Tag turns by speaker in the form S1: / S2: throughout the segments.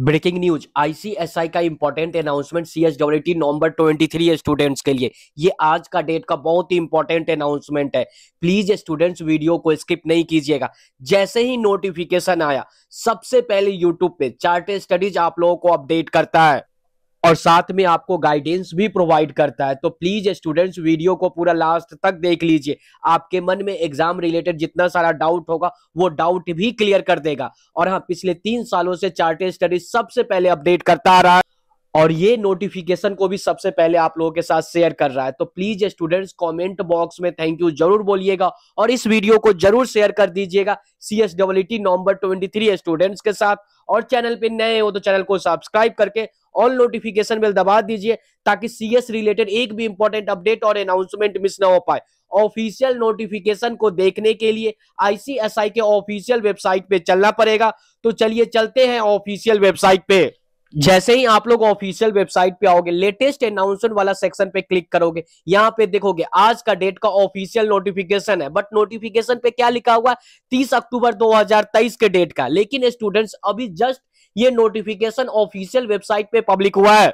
S1: breaking news ICSI का important announcement C S W T November twenty three students के लिए ये आज का डेट का बहुत ही इंपॉर्टेंट अनाउंसमेंट है प्लीज स्टूडेंट्स वीडियो को स्किप नहीं कीजिएगा जैसे ही नोटिफिकेशन आया सबसे पहले यूट्यूब पे चार्टेड स्टडीज आप लोगों को अपडेट करता है और साथ में आपको गाइडेंस भी प्रोवाइड करता है तो प्लीज स्टूडेंट्स वीडियो को पूरा लास्ट तक देख लीजिए आपके मन में एग्जाम रिलेटेड जितना सारा डाउट होगा वो डाउट भी क्लियर कर देगा और हाँ पिछले तीन सालों से चार्टेड स्टडीज सबसे पहले अपडेट करता आ रहा है और ये नोटिफिकेशन को भी सबसे पहले आप लोगों के साथ शेयर कर रहा है तो प्लीज स्टूडेंट्स कमेंट बॉक्स में थैंक यू जरूर बोलिएगा और इस वीडियो को जरूर शेयर कर दीजिएगा C S double November twenty three students के साथ और चैनल पे नए हो तो चैनल को सब्सक्राइब करके ऑल नोटिफिकेशन बेल दबा दीजिए ताकि सी रिलेटेड एक भी इंपॉर्टेंट अपडेट और अनाउंसमेंट मिस ना हो पाए ऑफिशियल नोटिफिकेशन को देखने के लिए आईसीएसआई के ऑफिशियल वेबसाइट पे चलना पड़ेगा तो चलिए चलते हैं ऑफिशियल वेबसाइट पे जैसे ही आप लोग ऑफिशियल वेबसाइट पे आओगे लेटेस्ट अनाउंसमेंट वाला सेक्शन पे क्लिक करोगे यहाँ पे देखोगे आज का डेट का ऑफिशियल नोटिफिकेशन है बट नोटिफिकेशन पे क्या लिखा हुआ तीस अक्टूबर 2023 के डेट का लेकिन स्टूडेंट्स अभी जस्ट ये नोटिफिकेशन ऑफिशियल वेबसाइट पे पब्लिक हुआ है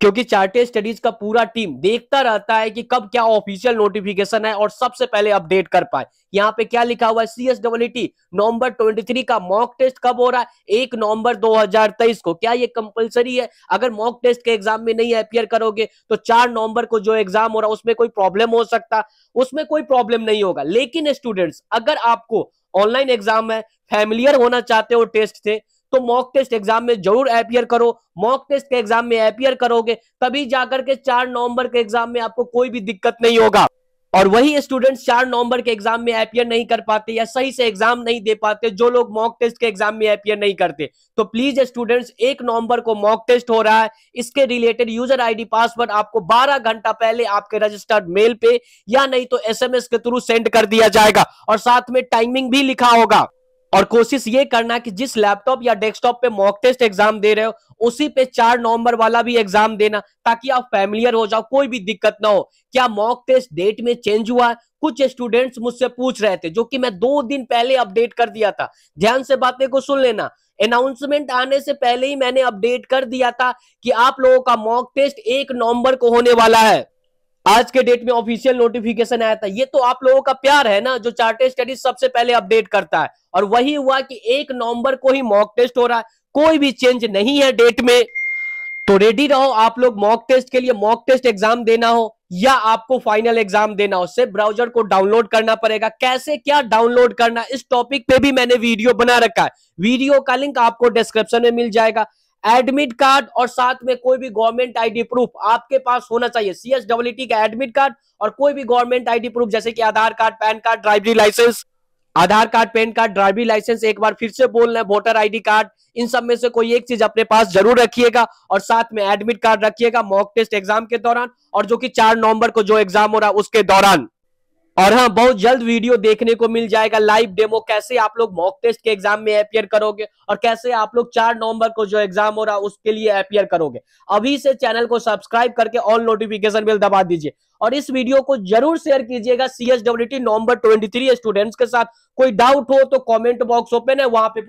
S1: क्योंकि चार्टेड स्टडीज का पूरा टीम देखता रहता है कि कब क्या ऑफिशियल नोटिफिकेशन है और सबसे पहले अपडेट कर पाए यहाँ पे क्या लिखा हुआ है सी एस डब्ल्यूटी नवंबर 23 का मॉक टेस्ट कब हो रहा है एक नवंबर 2023 को क्या ये कंपलसरी है अगर मॉक टेस्ट के एग्जाम में नहीं अपियर करोगे तो चार नवंबर को जो एग्जाम हो रहा है उसमें कोई प्रॉब्लम हो सकता उसमें कोई प्रॉब्लम नहीं होगा लेकिन स्टूडेंट्स अगर आपको ऑनलाइन एग्जाम है फैमिलियर होना चाहते हो टेस्ट से तो मॉक टेस्ट एग्जाम में जरूर अपियर करो मॉक टेस्ट के एग्जाम में अपियर करोगे तभी जाकर के चार नवंबर के एग्जाम में आपको कोई भी दिक्कत नहीं होगा और वही स्टूडेंट्स चार नवंबर के एग्जाम में अपियर नहीं कर पाते या सही से एग्जाम नहीं दे पाते जो लोग मॉक टेस्ट के एग्जाम में अपियर नहीं करते तो प्लीज स्टूडेंट्स एक नवंबर को मॉक टेस्ट हो रहा है इसके रिलेटेड यूजर आईडी पासवर्ड आपको 12 घंटा पहले आपके रजिस्टर्ड मेल पे या नहीं तो एस के थ्रू सेंड कर दिया जाएगा और साथ में टाइमिंग भी लिखा होगा और कोशिश ये करना कि जिस लैपटॉप या डेस्कटॉप पे मॉक टेस्ट एग्जाम दे रहे हो उसी पे चार नवंबर वाला भी एग्जाम देना ताकि आप फैमिलियर हो जाओ कोई भी दिक्कत ना हो क्या मॉक टेस्ट डेट में चेंज हुआ है कुछ स्टूडेंट्स मुझसे पूछ रहे थे जो कि मैं दो दिन पहले अपडेट कर दिया था ध्यान से बातें को सुन लेना अनाउंसमेंट आने से पहले ही मैंने अपडेट कर दिया था कि आप लोगों का मॉक टेस्ट एक नवंबर को होने वाला है आज के डेट में ऑफिशियल नोटिफिकेशन आया था ये तो आप लोगों का प्यार है ना जो चार्टे स्टडीज सबसे पहले अपडेट करता है और वही हुआ कि एक नवंबर को ही मॉक टेस्ट हो रहा है कोई भी चेंज नहीं है डेट में तो रेडी रहो आप लोग मॉक टेस्ट के लिए मॉक टेस्ट एग्जाम देना हो या आपको फाइनल एग्जाम देना हो सिर्फ ब्राउजर को डाउनलोड करना पड़ेगा कैसे क्या डाउनलोड करना इस टॉपिक पे भी मैंने वीडियो बना रखा है वीडियो का लिंक आपको डिस्क्रिप्शन में मिल जाएगा एडमिट कार्ड और साथ में कोई भी गवर्नमेंट आईडी प्रूफ आपके पास होना चाहिए सीएसडब्ल्यूटी का एडमिट कार्ड और कोई भी गवर्नमेंट आईडी प्रूफ जैसे कि Aadhaar card PAN card driving licence Aadhaar card PAN card driving licence एक बार फिर से बोल रहे वोटर आईडी कार्ड इन सब में से कोई एक चीज अपने पास जरूर रखिएगा और साथ में एडमिट कार्ड रखिएगा मॉक टेस्ट एग्जाम के दौरान और जो कि चार नवंबर को जो एग्जाम हो रहा है उसके दौरान और हाँ बहुत जल्द वीडियो देखने को मिल जाएगा लाइव डेमो कैसे आप लोग मॉक टेस्ट के एग्जाम में अपियर करोगे और कैसे आप लोग चार नवंबर को जो एग्जाम हो रहा है उसके लिए अपियर करोगे अभी से चैनल को सब्सक्राइब करके ऑल नोटिफिकेशन बिल दबा दीजिए और इस वीडियो को जरूर शेयर कीजिएगा टी नवंबर ट्वेंटी स्टूडेंट्स के साथ कोई डाउट हो तो कॉमेंट बॉक्स ओपन है वहां पे